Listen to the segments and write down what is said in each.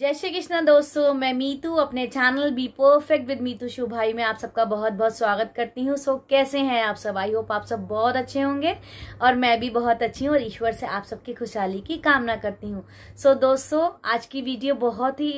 जय श्री कृष्णा दोस्तों मैं मीतू अपने channel be perfect with Meetu show भाई में आप सबका बहुत बहुत स्वागत करती हूँ सो कैसे हैं आप सब आई होप आप सब बहुत अच्छे होंगे और मैं भी बहुत अच्छी हूँ और ईश्वर से आप सबकी खुशहाली की कामना करती हूँ सो दोस्तों आज की वीडियो बहुत ही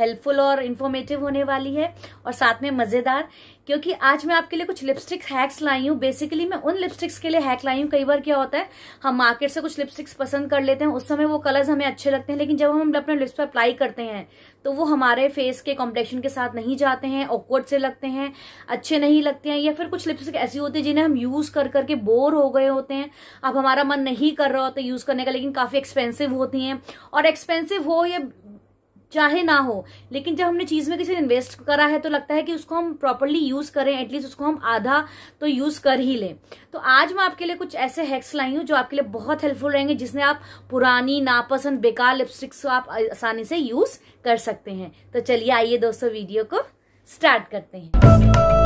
हेल्पफुल और इन्फॉर्मेटिव होने वाली है और साथ में मज़ेदार क्योंकि आज मैं आपके लिए कुछ लिपस्टिक्स हैक्स लाई हूँ बेसिकली मैं उन लिपस्टिक्स के लिए हैक लाई हूँ कई बार क्या होता है हम मार्केट से कुछ लिपस्टिक्स पसंद कर लेते हैं उस समय वो कलर्स हमें अच्छे लगते हैं लेकिन जब हम अपने लिप्स पर अप्लाई करते हैं तो वो हमारे फेस के कॉम्प्लेक्शन के साथ नहीं जाते हैं ऑकवर्ड से लगते हैं अच्छे नहीं लगते हैं या फिर कुछ लिपस्टिक ऐसी होती है जिन्हें हम यूज कर करके बोर हो गए होते हैं अब हमारा मन नहीं कर रहा होता यूज करने का लेकिन काफी एक्सपेंसिव होती हैं और एक्सपेंसिव हो या चाहे ना हो लेकिन जब हमने चीज में किसी इन्वेस्ट करा है तो लगता है कि उसको हम प्रॉपरली यूज करें एटलीस्ट उसको हम आधा तो यूज कर ही लें तो आज मैं आपके लिए कुछ ऐसे हैक्स लाई हूँ जो आपके लिए बहुत हेल्पफुल रहेंगे जिसने आप पुरानी नापसंद बेकार लिपस्टिक्स को आप आसानी से यूज कर सकते हैं तो चलिए आइए दोस्तों वीडियो को स्टार्ट करते हैं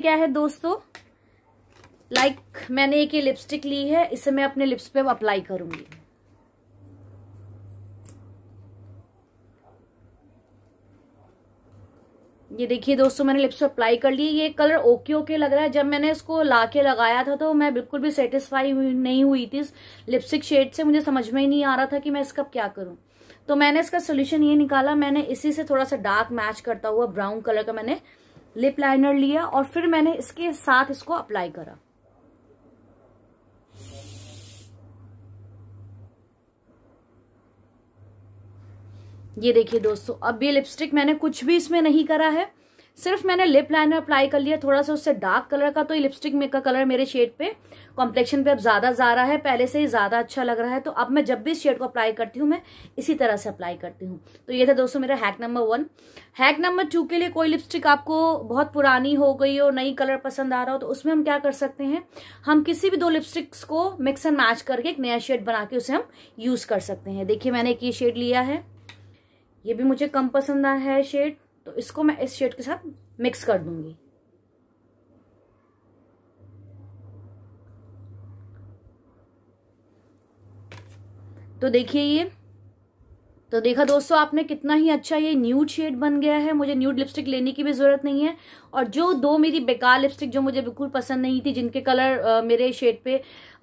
में क्या है दोस्तों लाइक like, मैंने एक ये लिपस्टिक ली है इसे मैं अपने लिप्स पे अप्लाई करूंगी ये देखिए दोस्तों मैंने लिप्स पे अप्लाई कर ली ये कलर ओके ओके लग रहा है जब मैंने इसको ला के लगाया था तो मैं बिल्कुल भी सेटिस्फाई नहीं हुई थी इस लिपस्टिक शेड से मुझे समझ में ही नहीं आ रहा था कि मैं इसका क्या करूं तो मैंने इसका सोल्यूशन ये निकाला मैंने इसी से थोड़ा सा डार्क मैच करता हुआ ब्राउन कलर का मैंने लिप लाइनर लिया और फिर मैंने इसके साथ इसको अप्लाई करा ये देखिए दोस्तों अब ये लिपस्टिक मैंने कुछ भी इसमें नहीं करा है सिर्फ मैंने लिप लाइनर अप्लाई कर लिया थोड़ा सा उससे डार्क कलर का तो ये लिपस्टिक में का कलर मेरे शेड पे कॉम्प्लेक्शन पे अब ज्यादा जा रहा है पहले से ही ज्यादा अच्छा लग रहा है तो अब मैं जब भी इस शेड को अप्लाई करती हूँ मैं इसी तरह से अप्लाई करती हूँ तो ये था दोस्तों मेरा hack number one hack number two के लिए कोई लिपस्टिक आपको बहुत पुरानी हो गई हो नई कलर पसंद आ रहा हो तो उसमें हम क्या कर सकते हैं हम किसी भी दो लिपस्टिक्स को मिक्स एंड मैच करके एक नया शेड बना के उसे हम यूज कर सकते हैं देखिए मैंने एक ये शेड लिया है ये भी मुझे कम पसंद आया है शेड तो इसको मैं इस शेड के साथ मिक्स कर दूंगी तो देखिए ये तो देखा दोस्तों आपने कितना ही अच्छा ये न्यूड शेड बन गया है मुझे न्यूड लिपस्टिक लेने की भी ज़रूरत नहीं है और जो दो मेरी बेकार लिपस्टिक जो मुझे बिल्कुल पसंद नहीं थी जिनके कलर आ, मेरे शेड पे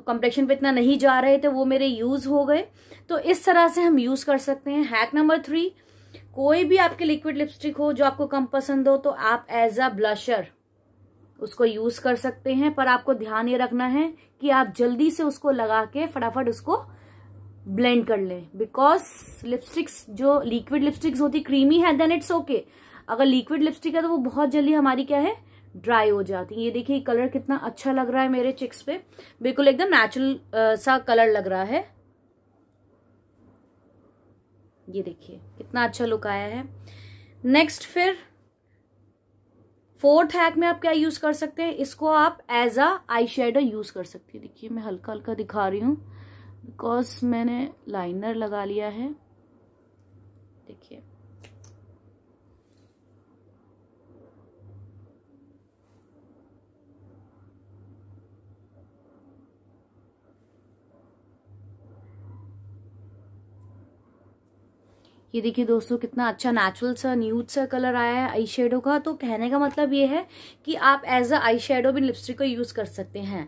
कॉम्प्लेक्शन पे इतना नहीं जा रहे थे वो मेरे यूज़ हो गए तो इस तरह से हम यूज़ कर सकते हैं हैक नंबर थ्री कोई भी आपके लिक्विड लिपस्टिक हो जो आपको कम पसंद हो तो आप एज अ ब्लशर उसको यूज कर सकते हैं पर आपको ध्यान ये रखना है कि आप जल्दी से उसको लगा के फटाफट उसको ब्लेंड कर लें बिकॉज लिपस्टिक्स जो लिक्विड लिपस्टिक्स होती क्रीमी है देन इट्स ओके अगर लिक्विड लिपस्टिक है तो वो बहुत जल्दी हमारी क्या है ड्राई हो जाती है ये देखिए कलर कितना अच्छा लग रहा है मेरे चिक्स पे बिल्कुल एकदम नेचुरल सा कलर लग रहा है ये देखिए कितना अच्छा लुक आया है नेक्स्ट फिर फोर्थ हैक में आप क्या यूज कर सकते हैं इसको आप as a eye shadow use कर सकते हैं देखिए मैं हल्का हल्का दिखा रही हूं बिकॉज मैंने लाइनर लगा लिया है देखिए ये देखिए दोस्तों कितना अच्छा नेचुरल सा न्यूड सा कलर आया है आई शेडो का तो कहने का मतलब ये है कि आप एज अ आई शेडो भी लिपस्टिक को यूज़ कर सकते हैं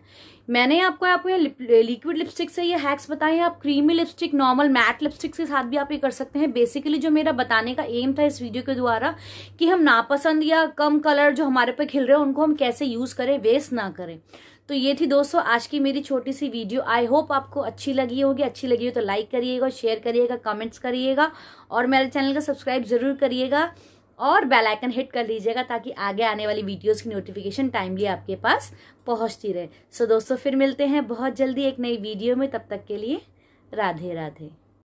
मैंने आपको आपको ये लिक्विड लिपस्टिक से ये हैक्स बताए हैं आप creamy lipstick normal matte lipstick के साथ भी आप ये कर सकते हैं बेसिकली जो मेरा बताने का एम था इस वीडियो के द्वारा कि हम नापसंद या कम कलर जो हमारे पे खिल रहे हैं उनको हम कैसे यूज़ करें वेस्ट ना करें तो ये थी दोस्तों आज की मेरी छोटी सी वीडियो आई होप आपको अच्छी लगी होगी अच्छी लगी हो तो लाइक करिएगा शेयर करिएगा कमेंट्स करिएगा और मेरे चैनल का सब्सक्राइब ज़रूर करिएगा और बेल आइकन हिट कर लीजिएगा ताकि आगे आने वाली वीडियोस की नोटिफिकेशन टाइमली आपके पास पहुंचती रहे सो so, दोस्तों फिर मिलते हैं बहुत जल्दी एक नई वीडियो में तब तक के लिए राधे राधे